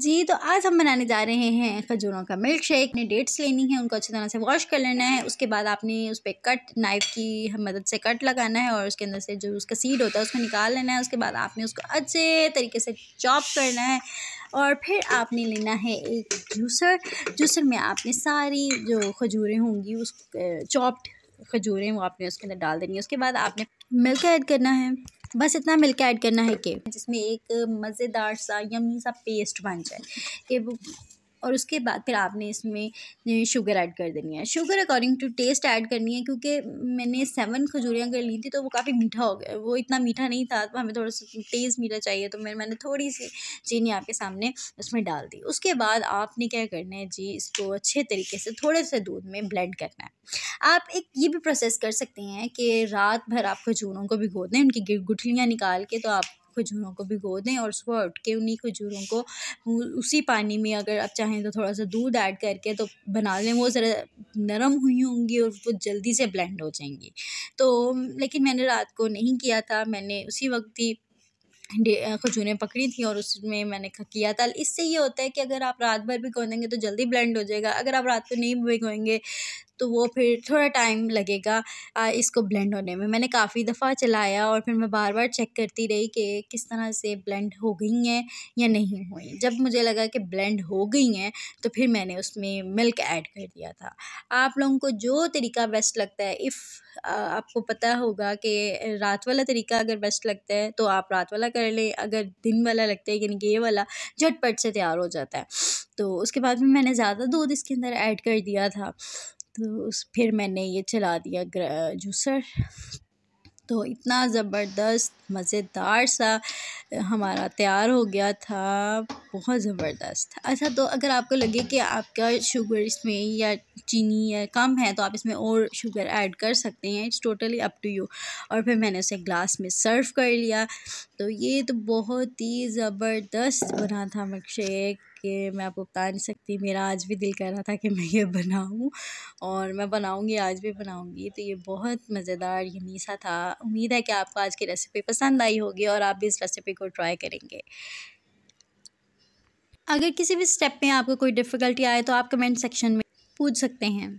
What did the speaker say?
जी तो आज हम बनाने जा रहे हैं खजूरों का मिल्क शेक ने डेट्स लेनी है उनको अच्छी तरह से वॉश कर लेना है उसके बाद आपने उस पर कट नाइफ की मदद से कट लगाना है और उसके अंदर से जो उसका सीड होता है उसको निकाल लेना है उसके बाद आपने उसको अच्छे तरीके से चॉप करना है और फिर आपने लेना है एक जूसर जूसर में आपने सारी जो खजूरें होंगी उस चॉप्ड खजूरें वो आपने उसके अंदर डाल देनी है उसके बाद आपने मिल्क ऐड करना है बस इतना मिल्क ऐड करना है कि जिसमें एक मज़ेदार सा यमी सा पेस्ट बन जाए कि और उसके बाद फिर आपने इसमें शुगर ऐड कर देनी है sugar according to taste add करनी है क्योंकि मैंने सेवन खजूरियाँ कर ली थी तो वो काफ़ी मीठा हो गया वो इतना मीठा नहीं था तो हमें थोड़ा सा तेज़ मीठा चाहिए तो मैं मैंने थोड़ी सी चीनी आपके सामने उसमें डाल दी उसके बाद आपने क्या करना है जी इसको अच्छे तरीके से थोड़े से दूध में ब्लेंड करना है आप एक ये भी प्रोसेस कर सकते हैं कि रात भर आप खजूरों को भिगो दें उनकी गुठलियाँ निकाल के तो आप खजूरों को भिगो दें और सुबह उठ के उन्हीं खजूरों को उसी पानी में अगर आप चाहें तो थोड़ा सा दूध ऐड करके तो बना लें वो ज़रा नरम हुई होंगी और वो जल्दी से ब्लेंड हो जाएंगी तो लेकिन मैंने रात को नहीं किया था मैंने उसी वक्त ही खजूरें पकड़ी थी और उसमें मैंने किया था इससे ये होता है कि अगर आप रात भर भिगो देंगे तो जल्दी ब्लेंड हो जाएगा अगर आप रात को नहीं भिगोएंगे तो वो फिर थोड़ा टाइम लगेगा इसको ब्लेंड होने में मैंने काफ़ी दफ़ा चलाया और फिर मैं बार बार चेक करती रही कि किस तरह से ब्लेंड हो गई हैं या नहीं हुई जब मुझे लगा कि ब्लेंड हो गई हैं तो फिर मैंने उसमें मिल्क ऐड कर दिया था आप लोगों को जो तरीका बेस्ट लगता है इफ़ आपको पता होगा कि रात वाला तरीका अगर बेस्ट लगता है तो आप रात वाला कर ले अगर दिन वाला लगता है यानी कि ये वाला झटपट से तैयार हो जाता है तो उसके बाद में मैंने ज़्यादा दूध इसके अंदर ऐड कर दिया था तो उस फिर मैंने ये चला दिया जूसर तो इतना ज़बरदस्त मज़ेदार सा हमारा तैयार हो गया था बहुत ज़बरदस्त अच्छा तो अगर आपको लगे कि आपका शुगर इसमें या चीनी या कम है तो आप इसमें और शुगर ऐड कर सकते हैं it's totally up to you और फिर मैंने उसे ग्लास में सर्व कर लिया तो ये तो बहुत ही ज़बरदस्त बना था मिल्क शेक कि मैं आपको बता नहीं सकती मेरा आज भी दिल कर रहा था कि मैं ये बनाऊं और मैं बनाऊंगी आज भी बनाऊंगी तो ये बहुत मज़ेदार ये मीसा था उम्मीद है कि आपको आज की रेसिपी पसंद आई होगी और आप भी इस रेसिपी को ट्राई करेंगे अगर किसी भी स्टेप में आपको कोई डिफ़िकल्टी आए तो आप कमेंट सेक्शन में पूछ सकते हैं